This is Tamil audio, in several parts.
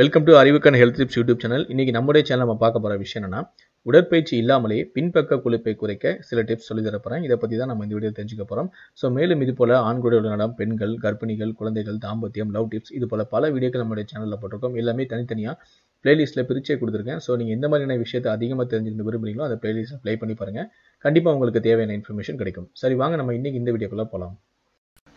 வெல்கம் டு அறிவுக்கன் ஹெல்த் டிப்ஸ் யூடியூப் சேனல் இன்றைக்கி நம்முடைய சேனல் நம்ம பார்க்க போகிற விஷயம் என்னன்னா உடற்பயிற்சி இல்லாமலே பின்பக்க குழுப்பை குறைக்க சில டிப்ஸ் சொல்லி தரப்போகிறேன் இதை பற்றி தான் நம்ம இந்த வீடியோ தெரிஞ்சுக்க போகிறோம் ஸோ மேலும் இது போல் ஆண்களுடைய உடல்நலம் பெண்கள் கர்ப்பிணிகள் குழந்தைகள் தாம்பத்தியம் லவ் டிப்ஸ் இது போல் பல வீடியோக்கள் நம்முடைய சேனலில் போட்டிருக்கோம் எல்லாமே தனித்தனியாக பிளேலிஸ்ட்டில் பிரிச்சே கொடுத்துருக்கேன் ஸோ நீங்கள் எந்த மாதிரியான விஷயத்தை அதிகமாக தெரிஞ்சுக்க விரும்புகிறீங்களோ அந்த பிளேலிஸ்ட்டில் ப்ளே பண்ணி பாருங்கள் கண்டிப்பாக உங்களுக்கு தேவையான இன்ஃபர்மேஷன் கிடைக்கும் சரி வாங்க நம்ம இன்றைக்கி இந்த வீடியோக்குள்ளே போகலாம்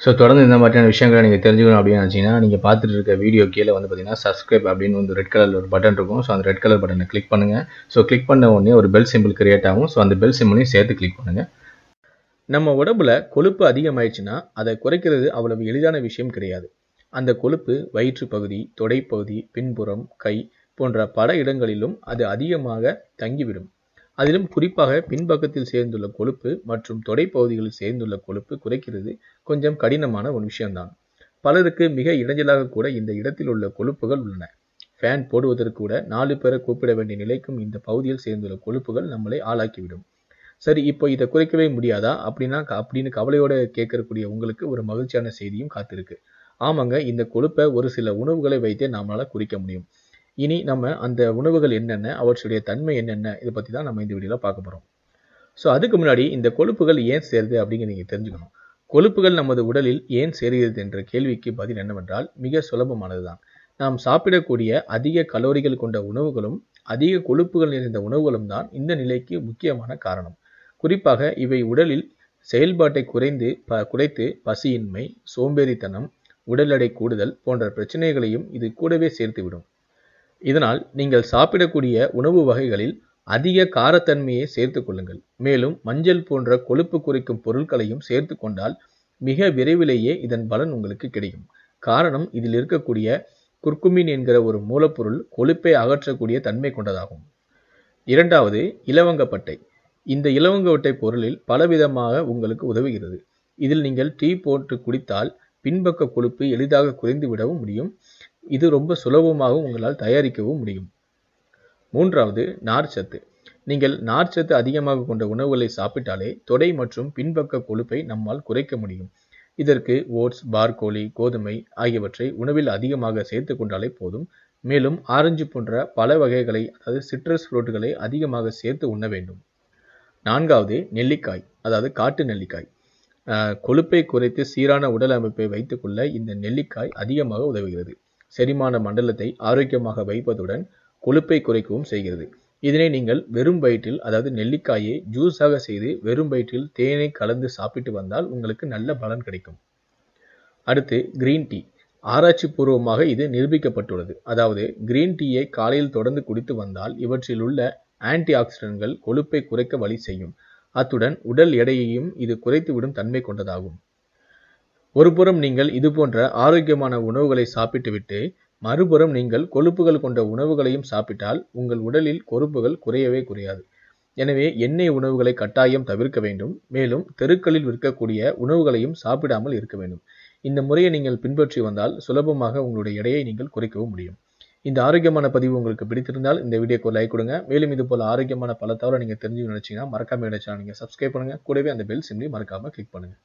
ஸோ தொடர்ந்து இந்த மாதிரியான விஷயங்களை நீங்கள் தெரிஞ்சுக்கணும் அப்படின்னு நினச்சிங்கன்னா நீங்கள் பார்த்துட்டு இருக்க வீடியோ கீழே வந்து பார்த்தீங்கன்னா சப்ஸ்கிரைப் அப்படின்னு வந்து ரெட் கலர் ஒரு பட்டன் இருக்கும் ஸோ அந்த ரெட் கலர் பட்டனை கிளிக் பண்ணுங்கள் ஸோ கிளிக் பண்ண உடனே ஒரு பெல் சிம்பிள் கிரியேட் ஆகும் ஸோ அந்த பெல் சிம்பிளையும் சேர்த்து கிளிக் பண்ணுங்கள் நம்ம உடம்புல கொழுப்பு அதிகமாயிடுச்சுன்னா அதை குறைக்கிறது அவ்வளவு எளிதான விஷயம் கிடையாது அந்த கொழுப்பு வயிற்று பகுதி தொடைப்பகுதி பின்புறம் கை போன்ற பல இடங்களிலும் அது அதிகமாக தங்கிவிடும் அதிலும் குறிப்பாக பின்பக்கத்தில் சேர்ந்துள்ள கொழுப்பு மற்றும் தொடை பகுதிகளில் சேர்ந்துள்ள கொழுப்பு குறைக்கிறது கொஞ்சம் கடினமான ஒரு விஷயம்தான் பலருக்கு மிக இடைஞ்சலாக கூட இந்த இடத்தில் உள்ள கொழுப்புகள் உள்ளன ஃபேன் போடுவதற்கு கூட நாலு பேரை கூப்பிட வேண்டிய நிலைக்கும் இந்த பகுதியில் சேர்ந்துள்ள கொழுப்புகள் நம்மளை ஆளாக்கிவிடும் சரி இப்போ இதை குறைக்கவே முடியாதா அப்படின்னா அப்படின்னு கவலையோட கேட்கக்கூடிய உங்களுக்கு ஒரு மகிழ்ச்சியான செய்தியும் காத்திருக்கு ஆமாங்க இந்த கொழுப்பை ஒரு சில உணவுகளை வைத்தே நம்மளால குறிக்க முடியும் இனி நம்ம அந்த உணவுகள் என்னென்ன அவற்றுடைய தன்மை என்னென்ன இதை பற்றி தான் நம்ம இந்த வீடியோவில் பார்க்க போகிறோம் ஸோ அதுக்கு முன்னாடி இந்த கொழுப்புகள் ஏன் சேருது அப்படிங்கிற நீங்கள் தெரிஞ்சுக்கணும் கொழுப்புகள் நமது உடலில் ஏன் சேருகிறது என்ற கேள்விக்கு பதில் என்னவென்றால் மிக சுலபமானது தான் நாம் சாப்பிடக்கூடிய அதிக கலோரிகள் கொண்ட உணவுகளும் அதிக கொழுப்புகள் நிறைந்த உணவுகளும் தான் இந்த நிலைக்கு முக்கியமான காரணம் குறிப்பாக இவை உடலில் செயல்பாட்டை குறைந்து ப குறைத்து பசியின்மை சோம்பேறித்தனம் உடல் எடை கூடுதல் போன்ற பிரச்சனைகளையும் இது கூடவே சேர்த்துவிடும் இதனால் நீங்கள் சாப்பிடக்கூடிய உணவு வகைகளில் அதிக காரத்தன்மையை சேர்த்து கொள்ளுங்கள் மேலும் மஞ்சள் போன்ற கொழுப்பு குறைக்கும் பொருட்களையும் சேர்த்து கொண்டால் மிக விரைவிலேயே இதன் பலன் உங்களுக்கு கிடைக்கும் காரணம் இதில் இருக்கக்கூடிய குர்குமின் என்கிற ஒரு மூலப்பொருள் கொழுப்பை அகற்றக்கூடிய தன்மை கொண்டதாகும் இரண்டாவது இலவங்கப்பட்டை இந்த இலவங்கப்பட்டை பொருளில் பலவிதமாக உங்களுக்கு உதவுகிறது இதில் நீங்கள் டீ போட்டு குடித்தால் பின்பக்க கொழுப்பு எளிதாக குறைந்து விடவும் முடியும் இது ரொம்ப சுலபமாகவும் உங்களால் தயாரிக்கவும் முடியும் மூன்றாவது நார்ச்சத்து நீங்கள் நார்ச்சத்து அதிகமாக கொண்ட உணவுகளை சாப்பிட்டாலே தொடை மற்றும் பின்பக்க கொழுப்பை நம்மால் குறைக்க முடியும் இதற்கு ஓட்ஸ் பார்கோலி கோதுமை ஆகியவற்றை உணவில் அதிகமாக சேர்த்து கொண்டாலே போதும் மேலும் ஆரஞ்சு போன்ற பல வகைகளை அதாவது சிட்ரஸ் ஃப்ரூட்டுகளை அதிகமாக சேர்த்து உண்ண வேண்டும் நான்காவது நெல்லிக்காய் அதாவது காட்டு நெல்லிக்காய் கொழுப்பை குறைத்து சீரான உடல் அமைப்பை வைத்துக்கொள்ள இந்த நெல்லிக்காய் அதிகமாக உதவுகிறது செரிமான மண்டலத்தை ஆரோக்கியமாக வைப்பதுடன் கொழுப்பை குறைக்கவும் செய்கிறது இதனை நீங்கள் வெறும் வயிற்றில் அதாவது நெல்லிக்காயை ஜூஸாக செய்து வெறும் வயிற்றில் தேனை கலந்து சாப்பிட்டு வந்தால் உங்களுக்கு நல்ல பலன் கிடைக்கும் அடுத்து கிரீன் டீ ஆராய்ச்சி பூர்வமாக இது நிரூபிக்கப்பட்டுள்ளது அதாவது கிரீன் டீயை காலையில் தொடர்ந்து குடித்து வந்தால் இவற்றில் உள்ள ஆன்டி ஆக்சிடென்ட்கள் கொழுப்பை குறைக்க வழி செய்யும் அத்துடன் உடல் எடையையும் இது குறைத்துவிடும் தன்மை கொண்டதாகும் ஒருபுறம் நீங்கள் இது போன்ற ஆரோக்கியமான உணவுகளை சாப்பிட்டுவிட்டு மறுபுறம் நீங்கள் கொழுப்புகள் கொண்ட உணவுகளையும் சாப்பிட்டால் உங்கள் உடலில் கொழுப்புகள் குறையவே குறையாது எனவே எண்ணெய் உணவுகளை கட்டாயம் தவிர்க்க வேண்டும் மேலும் தெருக்களில் விற்கக்கூடிய உணவுகளையும் சாப்பிடாமல் இருக்க வேண்டும் இந்த முறையை நீங்கள் பின்பற்றி வந்தால் சுலபமாக உங்களுடைய எடையை நீங்கள் குறைக்கவும் முடியும் இந்த ஆரோக்கியமான பதிவு உங்களுக்கு பிடித்திருந்தால் இந்த வீடியோக்கு லைக் கொடுங்க மேலும் இது போல ஆரோக்கியமான பல தவிர நீங்கள் தெரிஞ்சு நினைச்சிங்கன்னா மறக்காம நினைச்சா நீங்கள் சப்ஸ்கிரைப் பண்ணுங்க கூடவே அந்த பெல் சிம்லி மறக்காமல் கிளிக் பண்ணுங்கள்